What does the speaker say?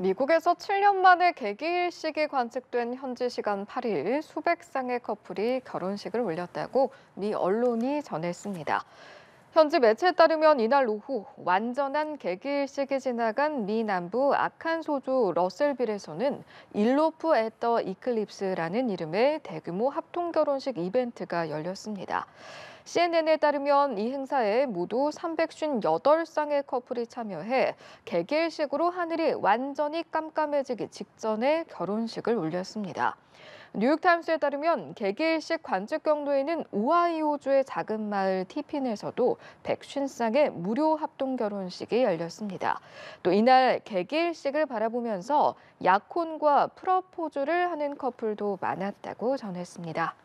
미국에서 7년 만에 개기일식이 관측된 현지 시간 8일 수백 쌍의 커플이 결혼식을 올렸다고 미 언론이 전했습니다. 현지 매체에 따르면 이날 오후 완전한 개기일식이 지나간 미 남부 아칸소주 러셀빌에서는 일로프 앳더 이클립스라는 이름의 대규모 합동 결혼식 이벤트가 열렸습니다. CNN에 따르면 이 행사에 모두 358쌍의 커플이 참여해 개개일식으로 하늘이 완전히 깜깜해지기 직전에 결혼식을 올렸습니다. 뉴욕타임스에 따르면 개개일식 관측 경도에는오하이오주의 작은 마을 티핀에서도 150쌍의 무료 합동 결혼식이 열렸습니다. 또 이날 개개일식을 바라보면서 약혼과 프러포즈를 하는 커플도 많았다고 전했습니다.